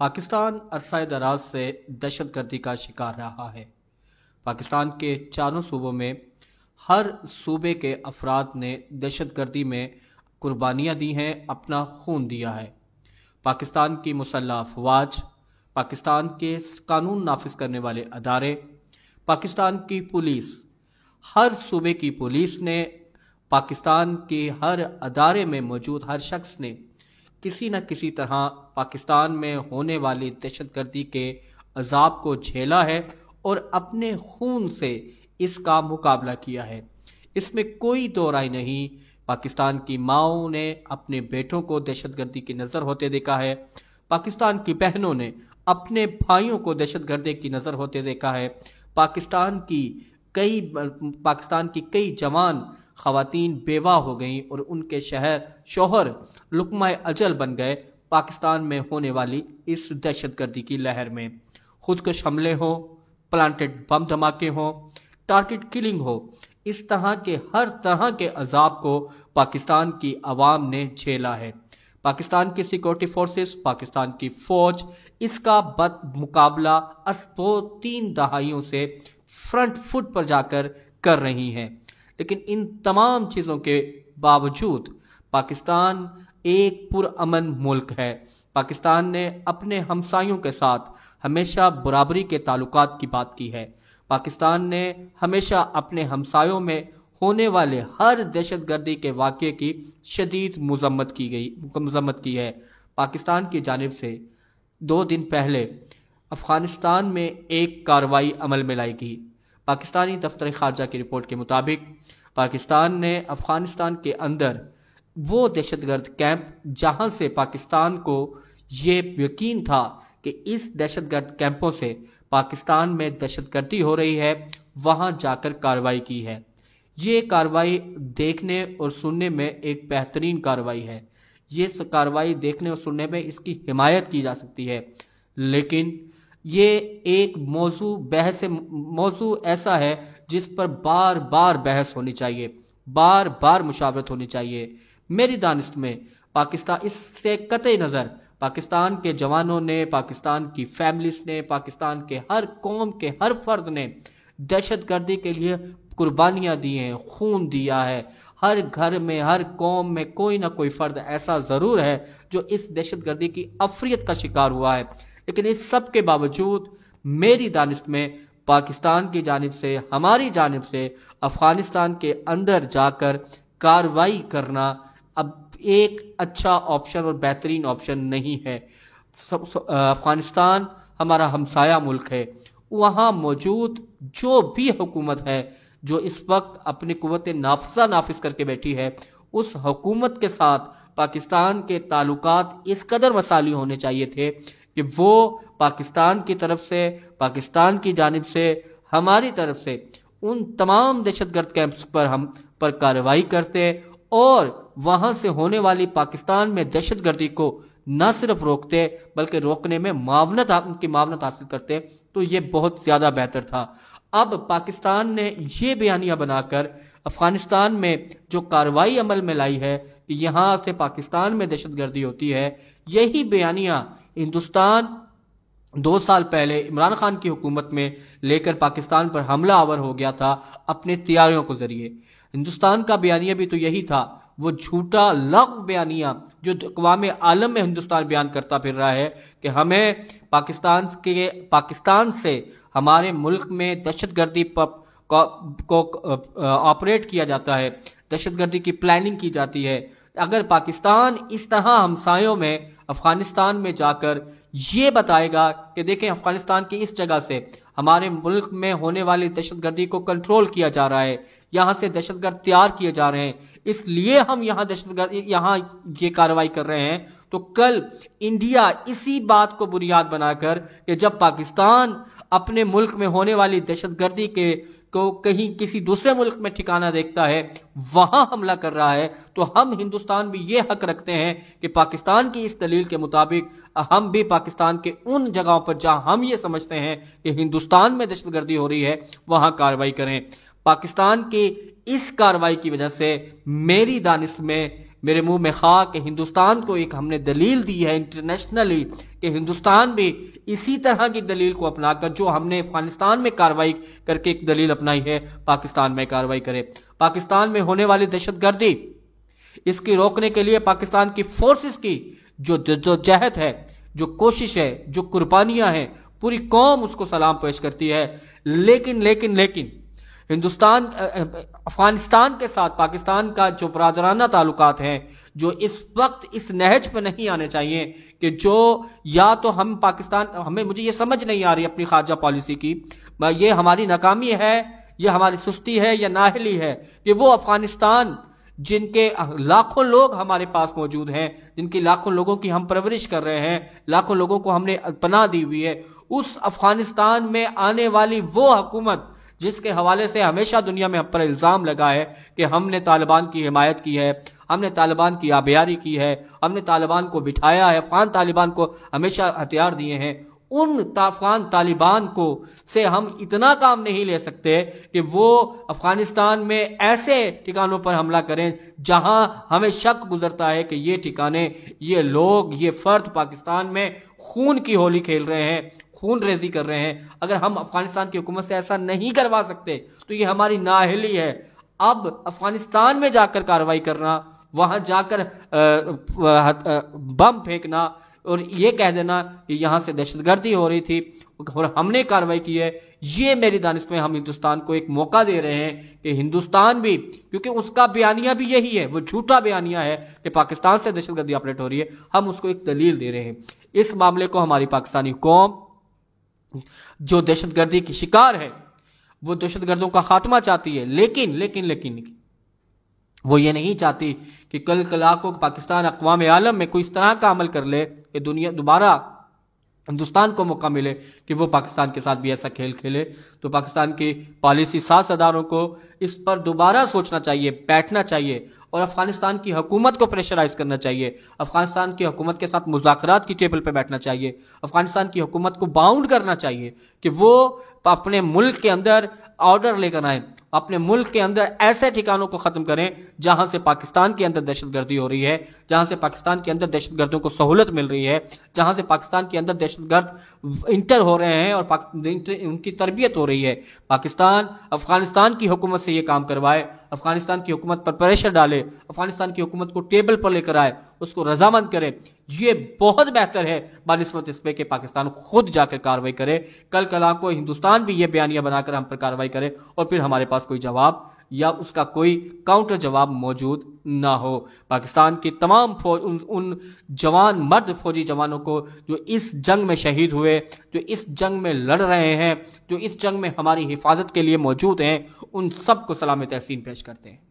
पाकिस्तान अरसा दराज से दहशत गर्दी का शिकार रहा है पाकिस्तान के चारों सूबों में हर सूबे के अफराद ने दहशत गर्दी में कुर्बानियाँ दी हैं अपना खून दिया है पाकिस्तान की मुसल्ह अफवाज पाकिस्तान के कानून नाफिज करने वाले अदारे पाकिस्तान की पुलिस हर सूबे की पुलिस ने पाकिस्तान के हर अदारे में मौजूद हर शख्स ने किसी न किसी तरह पाकिस्तान में होने वाली दहशतगर्दी के अजाब को झेला है और अपने खून से इसका मुकाबला किया है इसमें कोई दो राय नहीं पाकिस्तान की माओ ने अपने बेटों को दहशतगर्दी की नज़र होते देखा है पाकिस्तान की बहनों ने अपने भाइयों को गर्दी की नज़र होते देखा है पाकिस्तान की कई पाकिस्तान की कई जवान खातन बेवा हो गईं और उनके शहर शोहर लुकमा अजल बन गए पाकिस्तान में होने वाली इस दहशतगर्दी की लहर में खुदकश हमले हों प्लांटेड बम धमाके हों टारगेट किलिंग हो इस तरह के हर तरह के अजाब को पाकिस्तान की आवाम ने झेला है पाकिस्तान की सिक्योरिटी फोर्सेस पाकिस्तान की फौज इसका बद मुकाबला असतो तीन दहाइयों से फ्रंट फुट पर जाकर कर रही हैं लेकिन इन तमाम चीज़ों के बावजूद पाकिस्तान एक पुरअमन मुल्क है पाकिस्तान ने अपने हमसायों के साथ हमेशा बराबरी के ताल्लुक की बात की है पाकिस्तान ने हमेशा अपने हमसायों में होने वाले हर दहशत गर्दी के वाक्य की शदीद मजम्मत की गई मजम्मत की है पाकिस्तान की जानब से दो दिन पहले अफ़गानिस्तान में एक कार्रवाई अमल में लाई गई पाकिस्तानी दफ्तर खारजा की रिपोर्ट के मुताबिक पाकिस्तान ने अफगानिस्तान के अंदर वो दहशत गर्द कैंप जहां से पाकिस्तान को ये यकीन था कि इस दहशत गर्द कैंपों से पाकिस्तान में दहशत गर्दी हो रही है वहां जाकर कार्रवाई की है ये कार्रवाई देखने और सुनने में एक बेहतरीन कार्रवाई है ये कार्रवाई देखने और सुनने में इसकी हिमायत की जा सकती है लेकिन ये एक मौजू बहस मौजू ऐसा है जिस पर बार बार बहस होनी चाहिए बार बार मुशावरत होनी चाहिए मेरी दानिश में पाकिस्तान इससे कतई नज़र पाकिस्तान के जवानों ने पाकिस्तान की फैमिलीस ने पाकिस्तान के हर कौम के हर फर्द ने दहशत गर्दी के लिए कुर्बानियाँ दी हैं खून दिया है हर घर में हर कौम में कोई ना कोई फ़र्द ऐसा ज़रूर है जो इस दहशत गर्दी की अफरीत का शिकार हुआ है लेकिन इस सब के बावजूद मेरी दानिश में पाकिस्तान की जानब से हमारी जानब से अफगानिस्तान के अंदर जाकर कार्रवाई करना अब एक अच्छा ऑप्शन और बेहतरीन ऑप्शन नहीं है अफगानिस्तान हमारा हमसाया मुल्क है वहाँ मौजूद जो भी हुकूमत है जो इस वक्त अपनी कुत नाफजा नाफिज करके बैठी है उस हुकूमत के साथ पाकिस्तान के ताल्लुक इस कदर मसाली होने चाहिए थे कि वो पाकिस्तान की तरफ से पाकिस्तान की जानब से हमारी तरफ से उन तमाम दहशतगर्द कैंप्स पर हम पर कार्रवाई करते और वहाँ से होने वाली पाकिस्तान में दहशतगर्दी को न सिर्फ रोकते बल्कि रोकने में मावनत उनकी मावनत हासिल करते तो ये बहुत ज़्यादा बेहतर था अब पाकिस्तान ने ये बयानिया बनाकर अफगानिस्तान में जो कार्रवाई अमल में लाई है कि यहाँ से पाकिस्तान में दहशत गर्दी होती है यही बयानिया हिंदुस्तान दो साल पहले इमरान खान की हुकूमत में लेकर पाकिस्तान पर हमला आवर हो गया था अपने तैयारियों के जरिए हिंदुस्तान का बयानिया भी तो यही था वो झूठा लग बयानिया जो अकवाम आलम में हिंदुस्तान बयान करता फिर रहा है कि हमें पाकिस्तान के पाकिस्तान से हमारे मुल्क में दहशत गर्दी को ऑपरेट किया जाता है दहशतगर्दी की प्लानिंग की जाती है अगर पाकिस्तान इस तरह हमसायों में अफगानिस्तान में जाकर ये बताएगा कि देखें अफगानिस्तान की इस जगह से हमारे मुल्क में होने वाली दहशतगर्दी को कंट्रोल किया जा रहा है यहाँ से दहशतगर्द तैयार किए जा रहे हैं इसलिए हम यहाँ दहशतगर्द यहाँ ये कार्रवाई कर रहे हैं तो कल इंडिया इसी बात को बुनियाद बनाकर कि जब पाकिस्तान अपने मुल्क में होने वाली दहशतगर्दी के को कहीं किसी दूसरे मुल्क में ठिकाना देखता है वहां हमला कर रहा है तो हम हिंदुस्तान भी ये हक रखते हैं कि पाकिस्तान की इस दलील के मुताबिक हम भी पाकिस्तान के उन जगहों पर जहां हम ये समझते हैं कि हिंदुस्तान में दहशतगर्दी हो रही है वहां कार्रवाई करें पाकिस्तान के इस कार्रवाई की वजह से मेरी दानिश में मेरे मुंह में खा कि हिंदुस्तान को एक हमने दलील दी है इंटरनेशनली कि हिंदुस्तान भी इसी तरह की दलील को अपनाकर जो हमने अफगानिस्तान में कार्रवाई करके एक दलील अपनाई है पाकिस्तान में कार्रवाई करे पाकिस्तान में होने वाली दहशतगर्दी इसकी रोकने के लिए पाकिस्तान की फोर्सेस की जो जद्दोजहद है जो कोशिश है जो कुर्बानियां हैं पूरी कौम उसको सलाम पेश करती है लेकिन लेकिन लेकिन हिंदुस्तान अफगानिस्तान के साथ पाकिस्तान का जो बरदराना ताल्लुकात हैं जो इस वक्त इस नहज पर नहीं आने चाहिए कि जो या तो हम पाकिस्तान हमें मुझे ये समझ नहीं आ रही अपनी खारजा पॉलिसी की ये हमारी नाकामी है ये हमारी सुस्ती है या नाहली है कि वो अफगानिस्तान जिनके लाखों लोग हमारे पास मौजूद हैं जिनकी लाखों लोगों की हम परवरिश कर रहे हैं लाखों लोगों को हमने पना दी हुई है उस अफगानिस्तान में आने वाली वो हुकूमत जिसके हवाले से हमेशा दुनिया में हम पर इल्ज़ाम लगा है कि हमने तालिबान की हिमायत की है हमने तालिबान की आबियारी की है हमने तालिबान को बिठाया है अफगान तालिबान को हमेशा हथियार दिए हैं उन अफगान तालिबान को से हम इतना काम नहीं ले सकते कि वो अफगानिस्तान में ऐसे ठिकानों पर हमला करें जहां हमें शक गुजरता है कि ये ठिकाने ये लोग ये फर्द पाकिस्तान में खून की होली खेल रहे हैं खून रेजी कर रहे हैं अगर हम अफगानिस्तान की हुकूमत से ऐसा नहीं करवा सकते तो ये हमारी नाहली है अब अफगानिस्तान में जाकर कार्रवाई करना वहां जाकर बम फेंकना और ये कह देना कि यहां से दहशतगर्दी हो रही थी और हमने कार्रवाई की है ये मेरी दानिश में हम हिंदुस्तान को एक मौका दे रहे हैं कि हिंदुस्तान भी क्योंकि उसका बयानिया भी यही है वो झूठा बयानिया है कि पाकिस्तान से दहशतगर्दी ऑपरेट हो रही है हम उसको एक दलील दे रहे हैं इस मामले को हमारी पाकिस्तानी कौम जो दहशतगर्दी की शिकार है वो दहशतगर्दों का खात्मा चाहती है लेकिन लेकिन लेकिन, वो ये नहीं चाहती कि कल कलाकों को पाकिस्तान अकवाम आलम में कोई इस तरह का अमल कर ले कि दुनिया दोबारा हिंदुस्तान को मौका मिले कि वो पाकिस्तान के साथ भी ऐसा खेल खेले तो पाकिस्तान की पॉलिसी सास अदारों को इस पर दोबारा सोचना चाहिए बैठना चाहिए और अफगानिस्तान की हुकूमत को प्रेशराइज करना चाहिए अफगानिस्तान की हुकूमत के साथ मुजाकर की टेबल पर बैठना चाहिए अफगानिस्तान की हुकूमत को बाउंड करना चाहिए कि वो अपने मुल्क के अंदर ऑर्डर लेकर आए अपने मुल्क के अंदर ऐसे ठिकानों को ख़त्म करें जहां से पाकिस्तान के अंदर दहशतगर्दी हो रही है जहां से पाकिस्तान के अंदर दहशतगर्दों को सहूलत मिल रही है जहां से पाकिस्तान के अंदर दहशतगर्द इंटर हो रहे हैं और उनकी तरबियत हो रही है पाकिस्तान अफगानिस्तान की हुकूमत से ये काम करवाए अफगानिस्तान की हुकूमत पर प्रेशर डाले मारे अफगानिस्तान की हुकूमत को टेबल पर लेकर आए उसको रजामंद करे ये बहुत बेहतर है बानस्बत इसमें कि पाकिस्तान खुद जाकर कार्रवाई करे कल कला को हिंदुस्तान भी ये बयानिया बनाकर हम पर कार्रवाई करे और फिर हमारे पास कोई जवाब या उसका कोई काउंटर जवाब मौजूद ना हो पाकिस्तान की तमाम फौज उन, उन जवान मर्द फौजी जवानों को जो इस जंग में शहीद हुए जो इस जंग में लड़ रहे हैं जो इस जंग में हमारी हिफाजत के लिए मौजूद हैं उन सबको सलाम तहसीन पेश करते हैं